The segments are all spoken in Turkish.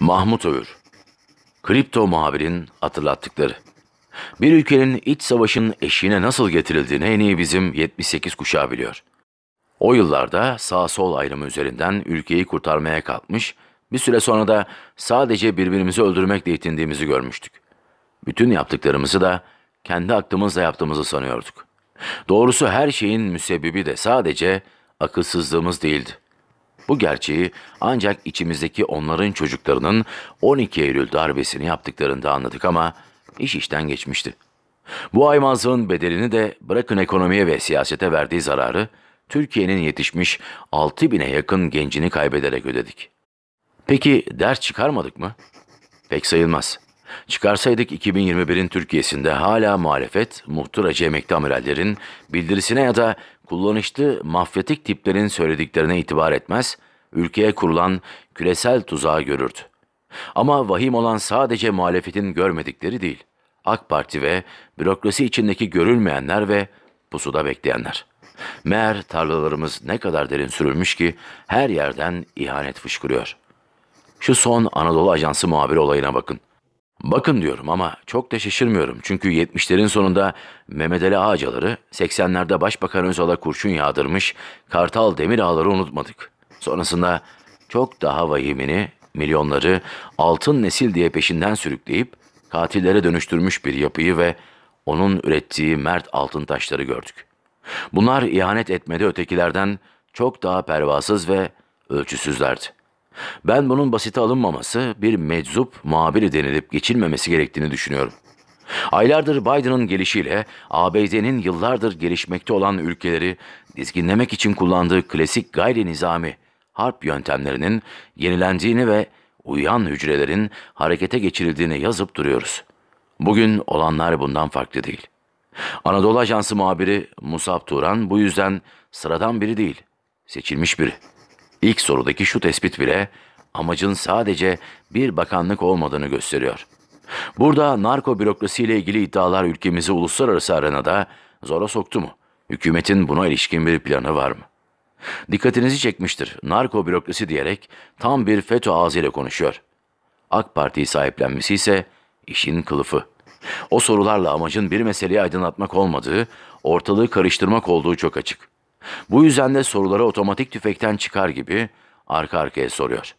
Mahmut Öğür Kripto muhabirin hatırlattıkları Bir ülkenin iç savaşın eşiğine nasıl getirildiğini en iyi bizim 78 kuşağı biliyor. O yıllarda sağ-sol ayrımı üzerinden ülkeyi kurtarmaya kalkmış, bir süre sonra da sadece birbirimizi öldürmekle yetindiğimizi görmüştük. Bütün yaptıklarımızı da kendi aklımızla yaptığımızı sanıyorduk. Doğrusu her şeyin müsebbibi de sadece akılsızlığımız değildi. Bu gerçeği ancak içimizdeki onların çocuklarının 12 Eylül darbesini yaptıklarında anladık ama iş işten geçmişti. Bu aymazlığın bedelini de bırakın ekonomiye ve siyasete verdiği zararı Türkiye'nin yetişmiş 6 bine yakın gencini kaybederek ödedik. Peki ders çıkarmadık mı? Pek sayılmaz. Çıkarsaydık 2021'in Türkiye'sinde hala muhalefet, muhtıracı emekli amirallerin bildirisine ya da kullanışlı mafyatik tiplerin söylediklerine itibar etmez, ülkeye kurulan küresel tuzağı görürdü. Ama vahim olan sadece muhalefetin görmedikleri değil, AK Parti ve bürokrasi içindeki görülmeyenler ve pusuda bekleyenler. Meğer tarlalarımız ne kadar derin sürülmüş ki her yerden ihanet fışkırıyor. Şu son Anadolu Ajansı muhabiri olayına bakın. Bakın diyorum ama çok da şaşırmıyorum. Çünkü 70'lerin sonunda Mehmet Ali Ağacaları, 80'lerde Başbakan Özal'a kurşun yağdırmış Kartal Demir Ağları unutmadık. Sonrasında çok daha vahimini, milyonları altın nesil diye peşinden sürükleyip katillere dönüştürmüş bir yapıyı ve onun ürettiği mert altın taşları gördük. Bunlar ihanet etmedi ötekilerden çok daha pervasız ve ölçüsüzlerdi. Ben bunun basite alınmaması, bir meczup muhabiri denilip geçilmemesi gerektiğini düşünüyorum. Aylardır Biden'ın gelişiyle ABD'nin yıllardır gelişmekte olan ülkeleri dizginlemek için kullandığı klasik gayri nizami harp yöntemlerinin yenilendiğini ve uyan hücrelerin harekete geçirildiğini yazıp duruyoruz. Bugün olanlar bundan farklı değil. Anadolu Ajansı muhabiri Musab Turan bu yüzden sıradan biri değil, seçilmiş biri. İlk sorudaki şu tespit bile amacın sadece bir bakanlık olmadığını gösteriyor. Burada narko bürokrasiyle ilgili iddialar ülkemizi uluslararası arenada zora soktu mu? Hükümetin buna ilişkin bir planı var mı? Dikkatinizi çekmiştir. Narko bürokrasi diyerek tam bir FETÖ ağzıyla konuşuyor. AK Parti'yi sahiplenmesi ise işin kılıfı. O sorularla amacın bir meseleyi aydınlatmak olmadığı, ortalığı karıştırmak olduğu çok açık. Bu yüzden de soruları otomatik tüfekten çıkar gibi arka arkaya soruyor.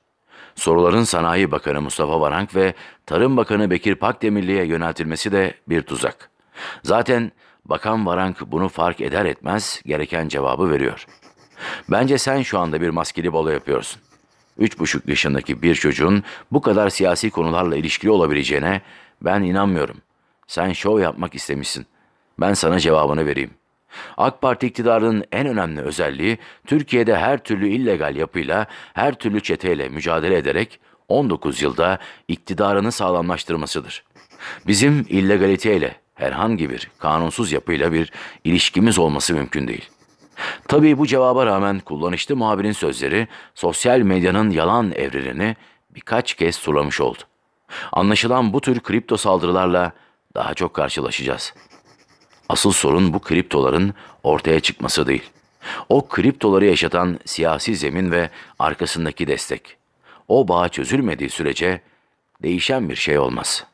Soruların Sanayi Bakanı Mustafa Varank ve Tarım Bakanı Bekir Pakdemirli'ye yöneltilmesi de bir tuzak. Zaten Bakan Varank bunu fark eder etmez gereken cevabı veriyor. Bence sen şu anda bir maskeli balo yapıyorsun. Üç buçuk yaşındaki bir çocuğun bu kadar siyasi konularla ilişkili olabileceğine ben inanmıyorum. Sen şov yapmak istemişsin. Ben sana cevabını vereyim. AK Parti iktidarının en önemli özelliği Türkiye'de her türlü illegal yapıyla, her türlü çeteyle mücadele ederek 19 yılda iktidarını sağlamlaştırmasıdır. Bizim illegaliteyle, herhangi bir kanunsuz yapıyla bir ilişkimiz olması mümkün değil. Tabii bu cevaba rağmen kullanışlı muhabirin sözleri sosyal medyanın yalan evrenini birkaç kez sulamış oldu. Anlaşılan bu tür kripto saldırılarla daha çok karşılaşacağız. Asıl sorun bu kriptoların ortaya çıkması değil. O kriptoları yaşatan siyasi zemin ve arkasındaki destek. O bağ çözülmediği sürece değişen bir şey olmaz.''